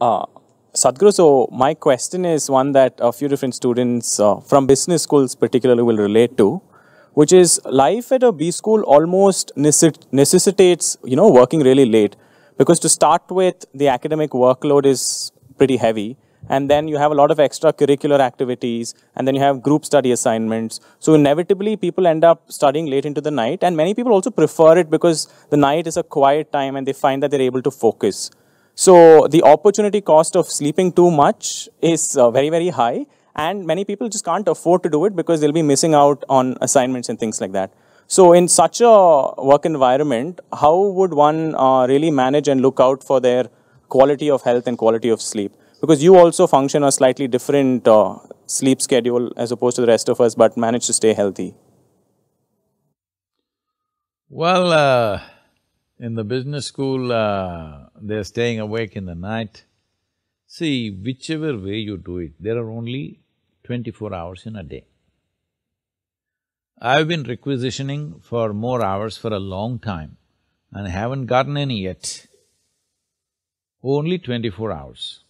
Uh, Sadhguru, so my question is one that a few different students uh, from business schools particularly will relate to, which is life at a B school almost necessitates, you know, working really late because to start with the academic workload is pretty heavy and then you have a lot of extracurricular activities and then you have group study assignments so inevitably people end up studying late into the night and many people also prefer it because the night is a quiet time and they find that they're able to focus so the opportunity cost of sleeping too much is uh, very, very high. And many people just can't afford to do it because they'll be missing out on assignments and things like that. So in such a work environment, how would one uh, really manage and look out for their quality of health and quality of sleep? Because you also function a slightly different uh, sleep schedule as opposed to the rest of us, but manage to stay healthy. Well, uh, in the business school, uh, they're staying awake in the night. See, whichever way you do it, there are only twenty-four hours in a day. I've been requisitioning for more hours for a long time and haven't gotten any yet. Only twenty-four hours.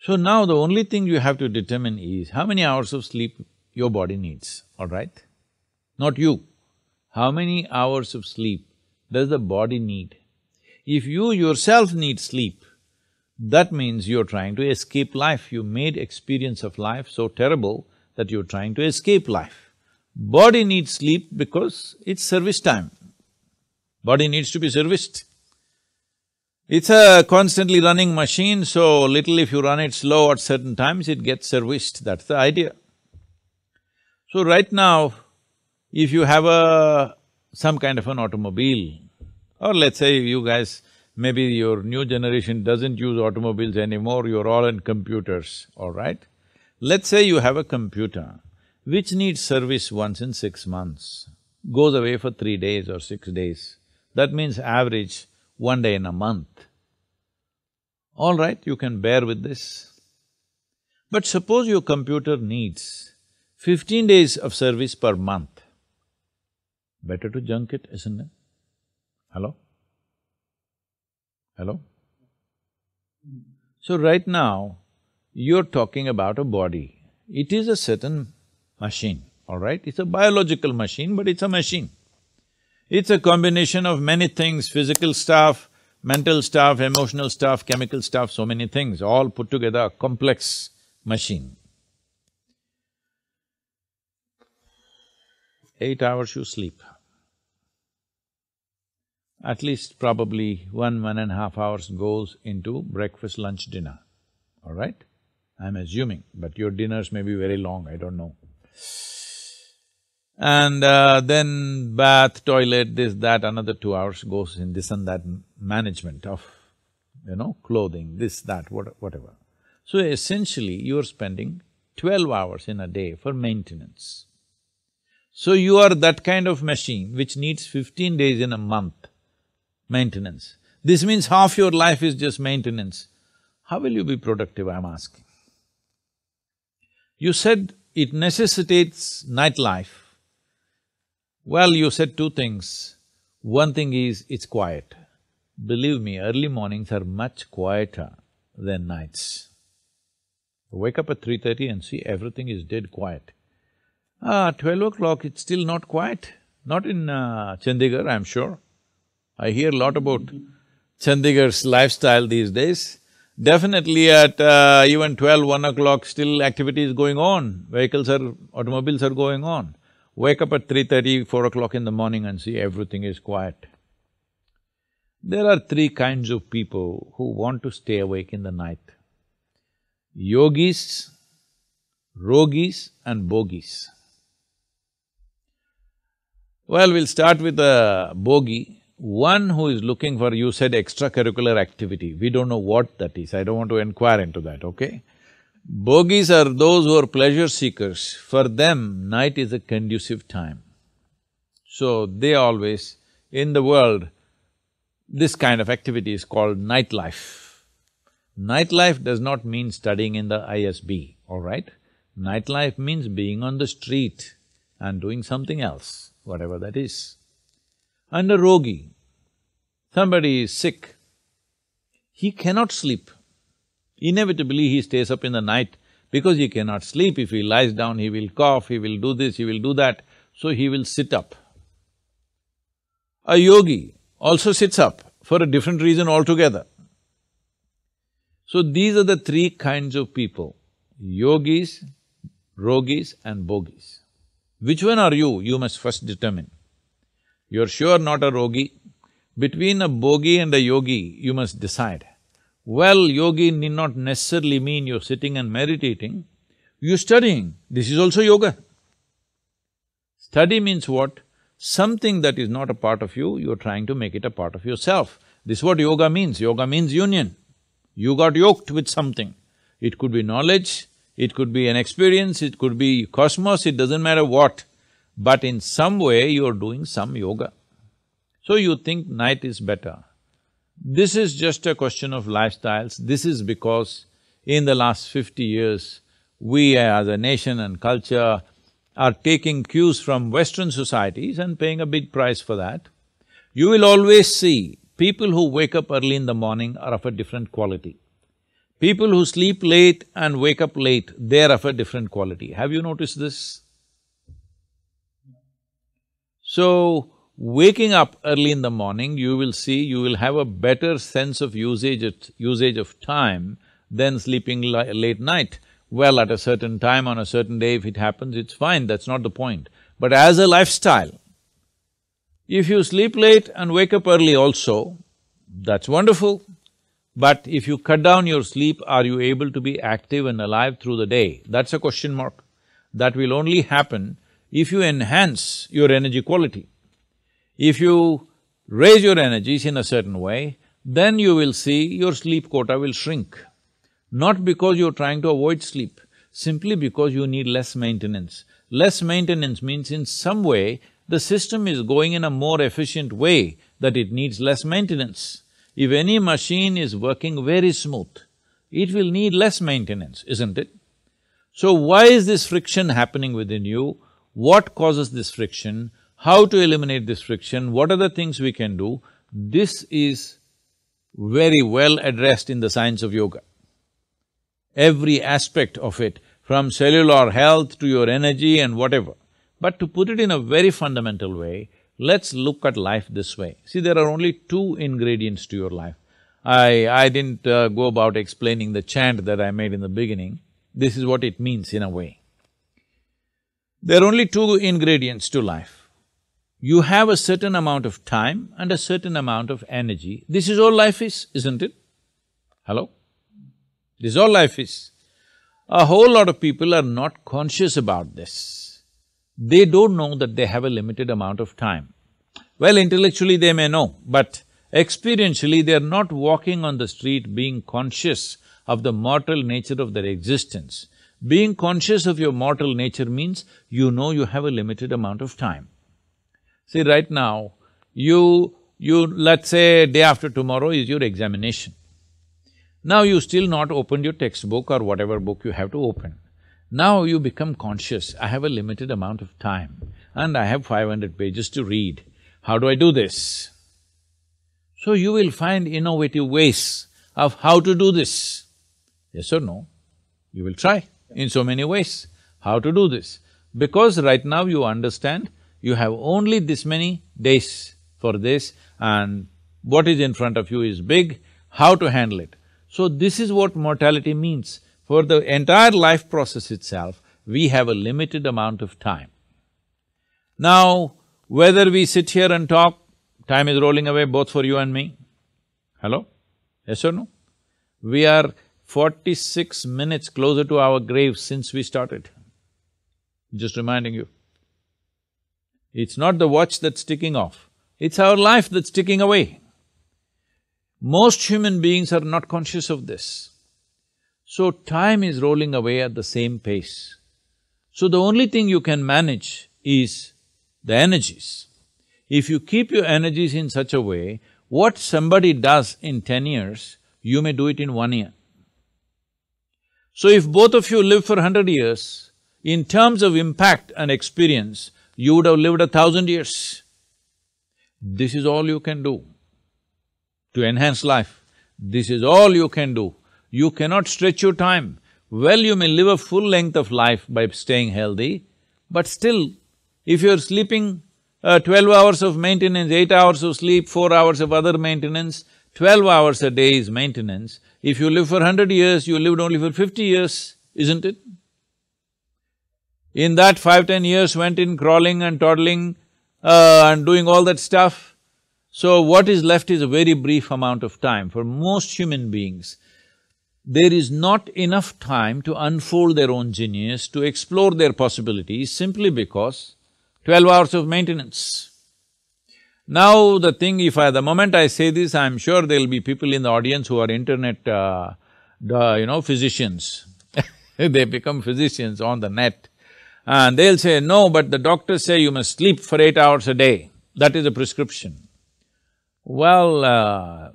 So now the only thing you have to determine is how many hours of sleep your body needs, all right? Not you. How many hours of sleep does the body need? If you yourself need sleep, that means you're trying to escape life. You made experience of life so terrible that you're trying to escape life. Body needs sleep because it's service time. Body needs to be serviced. It's a constantly running machine, so little if you run it slow at certain times, it gets serviced, that's the idea. So right now, if you have a some kind of an automobile. Or let's say you guys, maybe your new generation doesn't use automobiles anymore, you're all in computers, all right? Let's say you have a computer which needs service once in six months, goes away for three days or six days. That means average one day in a month. All right, you can bear with this. But suppose your computer needs fifteen days of service per month, Better to junk it, isn't it? Hello? Hello? So right now, you're talking about a body. It is a certain machine, all right? It's a biological machine, but it's a machine. It's a combination of many things, physical stuff, mental stuff, emotional stuff, chemical stuff, so many things, all put together a complex machine. Eight hours you sleep at least probably one, one and a half hours goes into breakfast, lunch, dinner, all right? I'm assuming, but your dinners may be very long, I don't know. And uh, then bath, toilet, this, that, another two hours goes in this and that management of, you know, clothing, this, that, what, whatever. So essentially, you're spending twelve hours in a day for maintenance. So you are that kind of machine which needs fifteen days in a month maintenance. This means half your life is just maintenance. How will you be productive, I'm asking? You said it necessitates nightlife. Well, you said two things. One thing is, it's quiet. Believe me, early mornings are much quieter than nights. Wake up at 3.30 and see everything is dead quiet. Ah, 12 o'clock, it's still not quiet. Not in uh, Chandigarh, I'm sure. I hear a lot about Chandigarh's lifestyle these days. Definitely at uh, even twelve, one o'clock, still activity is going on, vehicles are… automobiles are going on. Wake up at three thirty, four o'clock in the morning and see everything is quiet. There are three kinds of people who want to stay awake in the night. Yogis, rogis and bogies. Well, we'll start with the bogie one who is looking for, you said extracurricular activity, we don't know what that is, I don't want to inquire into that, okay? Bogies are those who are pleasure seekers, for them night is a conducive time. So they always, in the world, this kind of activity is called nightlife. Nightlife does not mean studying in the ISB, all right? Nightlife means being on the street and doing something else, whatever that is and a rogi, somebody is sick, he cannot sleep. Inevitably, he stays up in the night because he cannot sleep. If he lies down, he will cough, he will do this, he will do that, so he will sit up. A yogi also sits up for a different reason altogether. So these are the three kinds of people, yogis, rogis and bogies. Which one are you, you must first determine. You're sure not a rogi? Between a bogi and a yogi, you must decide. Well, yogi need not necessarily mean you're sitting and meditating, you're studying, this is also yoga. Study means what? Something that is not a part of you, you're trying to make it a part of yourself. This is what yoga means, yoga means union. You got yoked with something. It could be knowledge, it could be an experience, it could be cosmos, it doesn't matter what but in some way you're doing some yoga. So you think night is better. This is just a question of lifestyles, this is because in the last fifty years, we as a nation and culture are taking cues from Western societies and paying a big price for that. You will always see people who wake up early in the morning are of a different quality. People who sleep late and wake up late, they're of a different quality. Have you noticed this? So, waking up early in the morning, you will see you will have a better sense of usage, usage of time than sleeping late night. Well, at a certain time on a certain day, if it happens, it's fine, that's not the point. But as a lifestyle, if you sleep late and wake up early also, that's wonderful. But if you cut down your sleep, are you able to be active and alive through the day? That's a question mark. That will only happen if you enhance your energy quality, if you raise your energies in a certain way, then you will see your sleep quota will shrink. Not because you're trying to avoid sleep, simply because you need less maintenance. Less maintenance means in some way, the system is going in a more efficient way that it needs less maintenance. If any machine is working very smooth, it will need less maintenance, isn't it? So why is this friction happening within you? what causes this friction, how to eliminate this friction, what are the things we can do, this is very well addressed in the science of yoga. Every aspect of it, from cellular health to your energy and whatever. But to put it in a very fundamental way, let's look at life this way. See, there are only two ingredients to your life. I… I didn't uh, go about explaining the chant that I made in the beginning. This is what it means in a way. There are only two ingredients to life. You have a certain amount of time and a certain amount of energy. This is all life is, isn't it? Hello? This is all life is. A whole lot of people are not conscious about this. They don't know that they have a limited amount of time. Well, intellectually they may know, but experientially they are not walking on the street being conscious of the mortal nature of their existence. Being conscious of your mortal nature means you know you have a limited amount of time. See, right now, you… you… let's say day after tomorrow is your examination. Now you still not opened your textbook or whatever book you have to open. Now you become conscious, I have a limited amount of time and I have five hundred pages to read. How do I do this? So you will find innovative ways of how to do this. Yes or no? You will try in so many ways. How to do this? Because right now you understand, you have only this many days for this and what is in front of you is big, how to handle it. So this is what mortality means. For the entire life process itself, we have a limited amount of time. Now, whether we sit here and talk, time is rolling away both for you and me. Hello? Yes or no? We are Forty-six minutes closer to our grave since we started. Just reminding you. It's not the watch that's ticking off, it's our life that's ticking away. Most human beings are not conscious of this. So time is rolling away at the same pace. So the only thing you can manage is the energies. If you keep your energies in such a way, what somebody does in ten years, you may do it in one year. So if both of you live for hundred years, in terms of impact and experience, you would have lived a thousand years. This is all you can do to enhance life. This is all you can do. You cannot stretch your time. Well, you may live a full length of life by staying healthy, but still, if you're sleeping uh, twelve hours of maintenance, eight hours of sleep, four hours of other maintenance, twelve hours a day is maintenance, if you live for hundred years, you lived only for fifty years, isn't it? In that five, ten years went in crawling and toddling uh, and doing all that stuff. So what is left is a very brief amount of time for most human beings. There is not enough time to unfold their own genius, to explore their possibilities simply because twelve hours of maintenance. Now the thing, if I… the moment I say this, I'm sure there'll be people in the audience who are internet, uh, you know, physicians they become physicians on the net. And they'll say, no, but the doctors say you must sleep for eight hours a day, that is a prescription. Well, uh,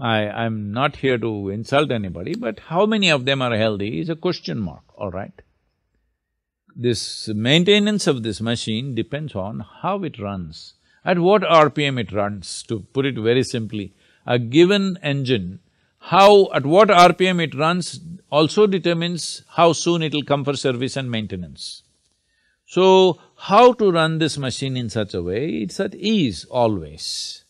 I… I'm not here to insult anybody, but how many of them are healthy is a question mark, all right? This maintenance of this machine depends on how it runs at what RPM it runs, to put it very simply. A given engine, how… at what RPM it runs also determines how soon it'll come for service and maintenance. So, how to run this machine in such a way, it's at ease always.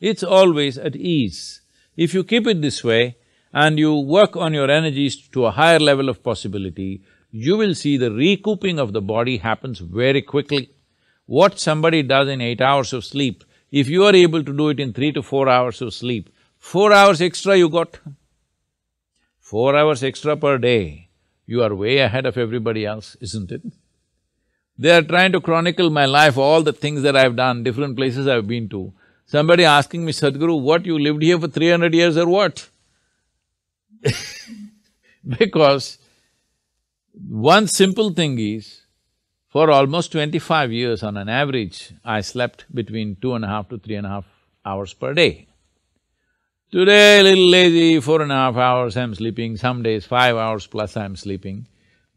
It's always at ease. If you keep it this way and you work on your energies to a higher level of possibility, you will see the recouping of the body happens very quickly. What somebody does in eight hours of sleep, if you are able to do it in three to four hours of sleep, four hours extra you got. Four hours extra per day, you are way ahead of everybody else, isn't it? They are trying to chronicle my life, all the things that I've done, different places I've been to. Somebody asking me, Sadhguru, what, you lived here for three hundred years or what? because one simple thing is, for almost twenty-five years on an average, I slept between two and a half to three and a half hours per day. Today, a little lazy, four and a half hours I'm sleeping, some days five hours plus I'm sleeping.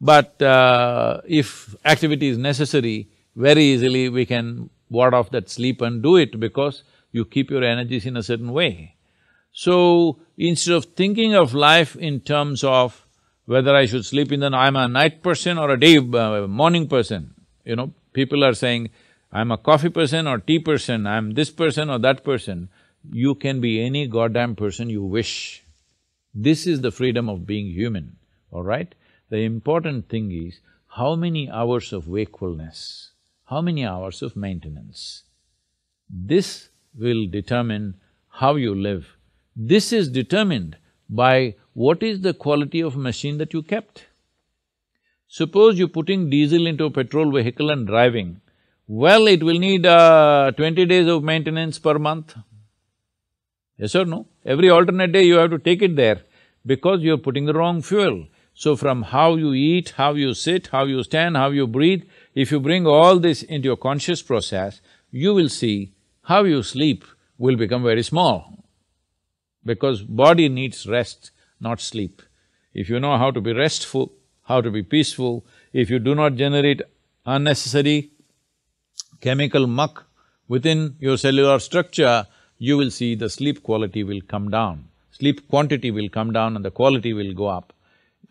But uh, if activity is necessary, very easily we can ward off that sleep and do it because you keep your energies in a certain way. So, instead of thinking of life in terms of whether I should sleep in the… I'm a night person or a day… Uh, morning person, you know. People are saying, I'm a coffee person or tea person, I'm this person or that person. You can be any goddamn person you wish. This is the freedom of being human, all right? The important thing is, how many hours of wakefulness, how many hours of maintenance? This will determine how you live. This is determined by what is the quality of machine that you kept? Suppose you're putting diesel into a petrol vehicle and driving, well, it will need uh, twenty days of maintenance per month. Yes or no? Every alternate day you have to take it there because you're putting the wrong fuel. So from how you eat, how you sit, how you stand, how you breathe, if you bring all this into your conscious process, you will see how you sleep will become very small because body needs rest not sleep. If you know how to be restful, how to be peaceful, if you do not generate unnecessary chemical muck within your cellular structure, you will see the sleep quality will come down. Sleep quantity will come down and the quality will go up.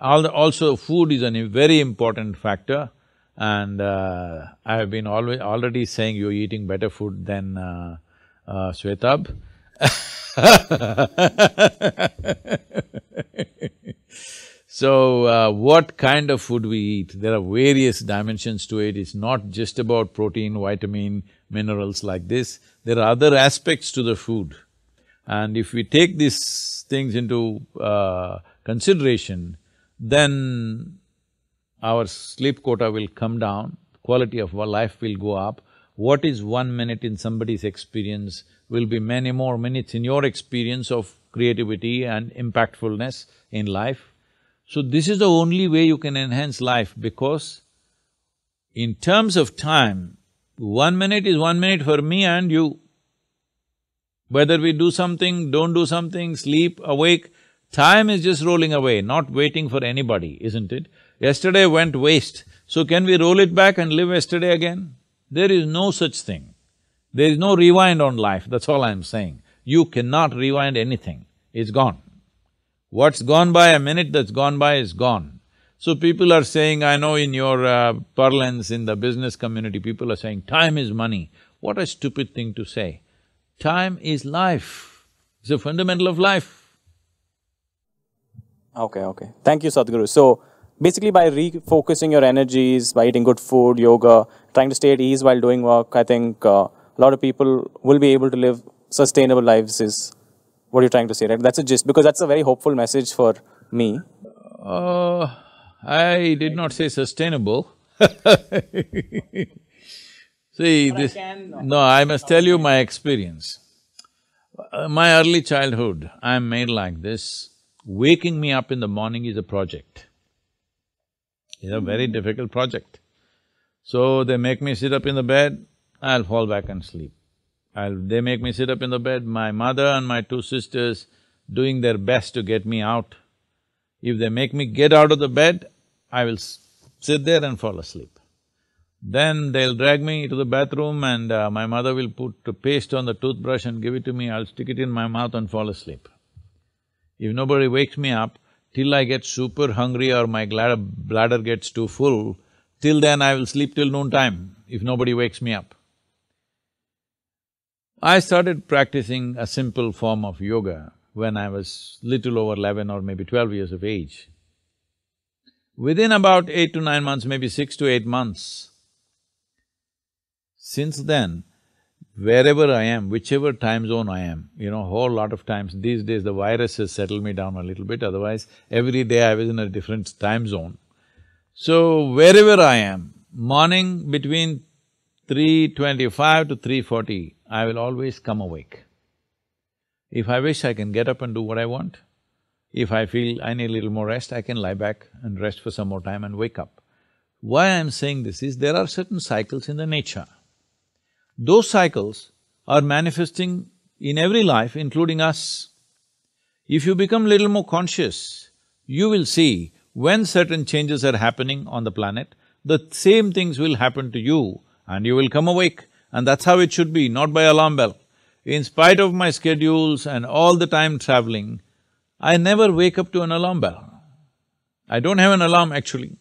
Also, food is a very important factor and uh, I have been always… already saying you're eating better food than uh, uh Shwetab so, uh, what kind of food we eat, there are various dimensions to it. It's not just about protein, vitamin, minerals like this. There are other aspects to the food. And if we take these things into uh, consideration, then our sleep quota will come down, quality of life will go up. What is one minute in somebody's experience will be many more minutes in your experience of creativity and impactfulness in life. So this is the only way you can enhance life because in terms of time, one minute is one minute for me and you. Whether we do something, don't do something, sleep, awake, time is just rolling away, not waiting for anybody, isn't it? Yesterday went waste, so can we roll it back and live yesterday again? There is no such thing. There is no rewind on life, that's all I'm saying. You cannot rewind anything, it's gone. What's gone by, a minute that's gone by is gone. So people are saying, I know in your uh, parlance in the business community, people are saying, time is money. What a stupid thing to say. Time is life, it's a fundamental of life. Okay, okay. Thank you, Sadhguru. So, basically by refocusing your energies, by eating good food, yoga, trying to stay at ease while doing work, I think uh, a lot of people will be able to live sustainable lives is what you're trying to say, right? That's a gist, because that's a very hopeful message for me. Uh, I did not say sustainable See, but this… Can, no, no, I must tell you my experience. Uh, my early childhood, I'm made like this. Waking me up in the morning is a project. It's a very difficult project. So they make me sit up in the bed, I'll fall back and sleep. I'll… they make me sit up in the bed, my mother and my two sisters doing their best to get me out. If they make me get out of the bed, I will sit there and fall asleep. Then they'll drag me to the bathroom and uh, my mother will put paste on the toothbrush and give it to me, I'll stick it in my mouth and fall asleep. If nobody wakes me up, till I get super hungry or my bladder gets too full, till then I will sleep till noontime if nobody wakes me up. I started practicing a simple form of yoga when I was little over eleven or maybe twelve years of age. Within about eight to nine months, maybe six to eight months, since then, wherever I am, whichever time zone I am, you know, whole lot of times, these days the virus has settled me down a little bit, otherwise every day I was in a different time zone. So, wherever I am, morning between 3.25 to 3.40, I will always come awake. If I wish, I can get up and do what I want. If I feel I need a little more rest, I can lie back and rest for some more time and wake up. Why I'm saying this is there are certain cycles in the nature. Those cycles are manifesting in every life, including us. If you become little more conscious, you will see when certain changes are happening on the planet, the same things will happen to you and you will come awake. And that's how it should be, not by alarm bell. In spite of my schedules and all the time traveling, I never wake up to an alarm bell. I don't have an alarm actually.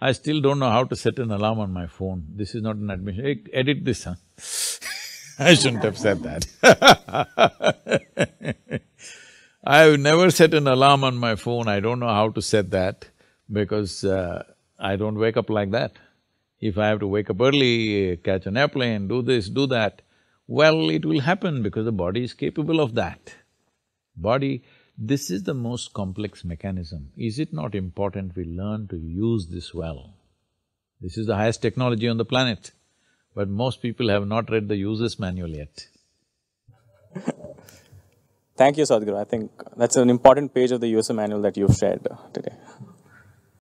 I still don't know how to set an alarm on my phone. This is not an admission. Hey, edit this, huh? I shouldn't have said that. I've never set an alarm on my phone. I don't know how to set that because uh, I don't wake up like that if I have to wake up early, catch an airplane, do this, do that, well, it will happen because the body is capable of that. Body, this is the most complex mechanism. Is it not important we learn to use this well? This is the highest technology on the planet, but most people have not read the user's manual yet. Thank you, Sadhguru. I think that's an important page of the user manual that you've shared today.